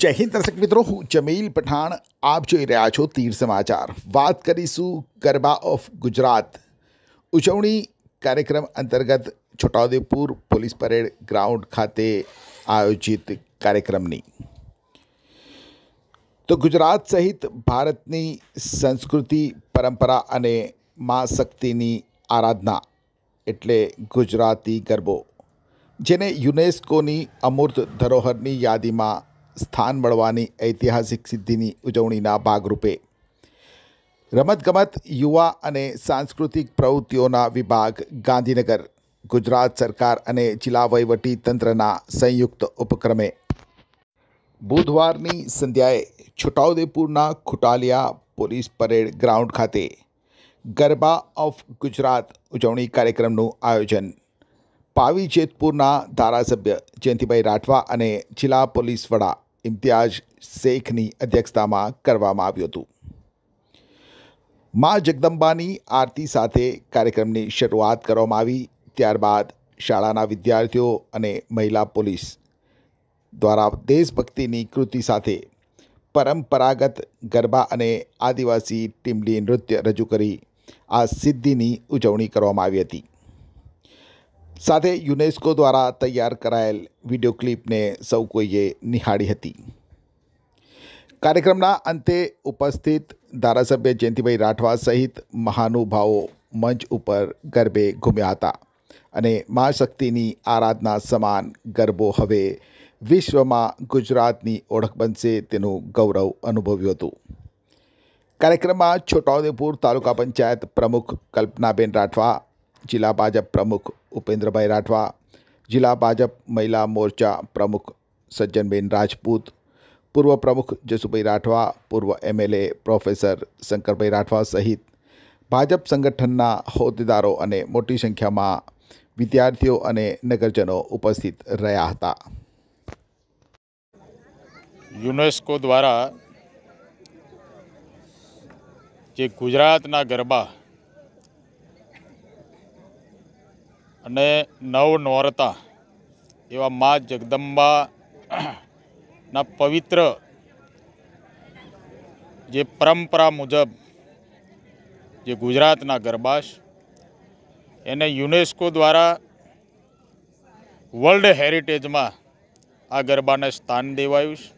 જય હિન્દ દર્શક મિત્રો હું જમીલ પઠાણ આપ જોઈ રહ્યા છો તીર સમાચાર વાત કરીશું ગરબા ઓફ ગુજરાત ઉજવણી કાર્યક્રમ અંતર્ગત છોટાઉદેપુર પોલીસ પરેડ ગ્રાઉન્ડ ખાતે આયોજિત કાર્યક્રમની તો ગુજરાત સહિત ભારતની સંસ્કૃતિ પરંપરા અને મા શક્તિની આરાધના એટલે ગુજરાતી ગરબો જેને યુનેસ્કોની અમૂર્ત ધરોહરની યાદીમાં સ્થાન મળવાની ઐતિહાસિક સિદ્ધિની ઉજવણીના ભાગરૂપે રમતગમત યુવા અને સાંસ્કૃતિક પ્રવૃત્તિઓના વિભાગ ગાંધીનગર ગુજરાત સરકાર અને જિલ્લા વહીવટી તંત્રના સંયુક્ત ઉપક્રમે બુધવારની સંધ્યાએ છોટાઉદેપુરના ખુટાલિયા પોલીસ પરેડ ગ્રાઉન્ડ ખાતે ગરબા ઓફ ગુજરાત ઉજવણી કાર્યક્રમનું આયોજન પાવી જેતપુરના ધારાસભ્ય જયંતિભાઈ રાઠવા અને જિલ્લા પોલીસ વડા ઇમ્તિયાજ શેખની અધ્યક્ષતામાં કરવામાં આવ્યું હતું મા જગદંબાની આરતી સાથે કાર્યક્રમની શરૂઆત કરવામાં આવી ત્યારબાદ શાળાના વિદ્યાર્થીઓ અને મહિલા પોલીસ દ્વારા દેશભક્તિની કૃતિ સાથે પરંપરાગત ગરબા અને આદિવાસી ટીમડી નૃત્ય રજૂ કરી આ સિદ્ધિની ઉજવણી કરવામાં આવી હતી સાથે યુનેસ્કો દ્વારા તૈયાર કરાયેલ વિડીયો ક્લિપને સૌ કોઈએ નિહાળી હતી કાર્યક્રમના અંતે ઉપસ્થિત ધારાસભ્ય જયંતિભાઈ રાઠવા સહિત મહાનુભાવો મંચ ઉપર ગરબે ઘૂમ્યા હતા અને મા શક્તિની આરાધના સમાન ગરબો હવે વિશ્વમાં ગુજરાતની ઓળખ બનશે તેનું ગૌરવ અનુભવ્યું હતું કાર્યક્રમમાં છોટાઉદેપુર તાલુકા પંચાયત પ્રમુખ કલ્પનાબેન રાઠવા જિલ્લા ભાજપ પ્રમુખ ઉપેન્દ્રભાઈ રાઠવા જિલ્લા ભાજપ મહિલા મોરચા પ્રમુખ સજ્જનબેન રાજપૂત પૂર્વ પ્રમુખ જસુભાઈ રાઠવા પૂર્વ એમએલએ પ્રોફેસર શંકરભાઈ રાઠવા સહિત ભાજપ સંગઠનના હોદ્દેદારો અને મોટી સંખ્યામાં વિદ્યાર્થીઓ અને નગરજનો ઉપસ્થિત રહ્યા હતા યુનેસ્કો દ્વારા જે ગુજરાતના ગરબા અને નવ નોરતા એવા મા જગદંબાના પવિત્ર જે પરંપરા મુજબ જે ગુજરાતના ગરબાશ એને યુનેસ્કો દ્વારા વર્લ્ડ હેરિટેજમાં આ ગરબાને સ્થાન દેવાયું છે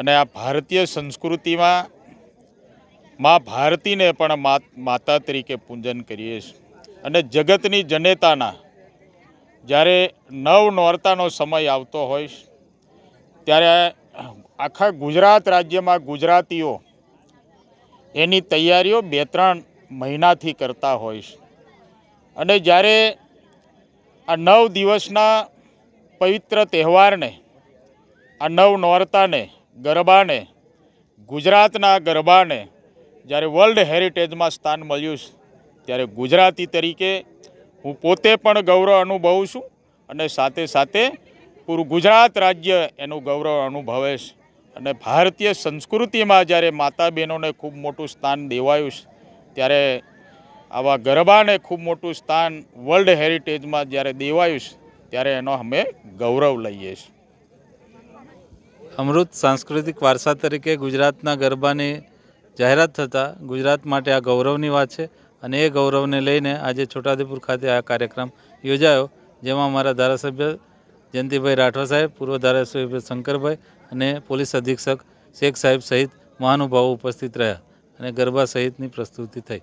અને આ ભારતીય સંસ્કૃતિમાં મા ભારતીને પણ માતા તરીકે પૂજન કરીએ છીએ અને જગતની જનેતાના જ્યારે નવ નોરતાનો સમય આવતો હોય ત્યારે આખા ગુજરાત રાજ્યમાં ગુજરાતીઓ એની તૈયારીઓ બે ત્રણ મહિનાથી કરતા હોય છે અને જ્યારે આ નવ દિવસના પવિત્ર તહેવારને આ નવ નોરતાને ગરબાને ગુજરાતના ગરબાને જ્યારે વર્લ્ડ હેરિટેજમાં સ્થાન મળ્યું છે ત્યારે ગુજરાતી તરીકે હું પોતે પણ ગૌરવ અનુભવું છું અને સાથે સાથે પૂરું ગુજરાત રાજ્ય એનું ગૌરવ અનુભવે છે અને ભારતીય સંસ્કૃતિમાં જ્યારે માતા બહેનોને ખૂબ મોટું સ્થાન દેવાયું છે ત્યારે આવા ગરબાને ખૂબ મોટું સ્થાન વર્લ્ડ હેરિટેજમાં જ્યારે દેવાયું છે ત્યારે એનો અમે ગૌરવ લઈએ છીએ અમૃત સાંસ્કૃતિક વારસા તરીકે ગુજરાતના ગરબાની જાહેરાત થતાં ગુજરાત માટે આ ગૌરવની વાત છે અને એ ગૌરવને લઈને આજે છોટાદેપુર ખાતે આ કાર્યક્રમ યોજાયો જેમાં અમારા ધારાસભ્ય જયંતિભાઈ રાઠવા સાહેબ પૂર્વ ધારાસભ્ય શંકરભાઈ અને પોલીસ અધિક્ષક શેખ સાહેબ સહિત મહાનુભાવો ઉપસ્થિત રહ્યા અને ગરબા સહિતની પ્રસ્તુતિ થઈ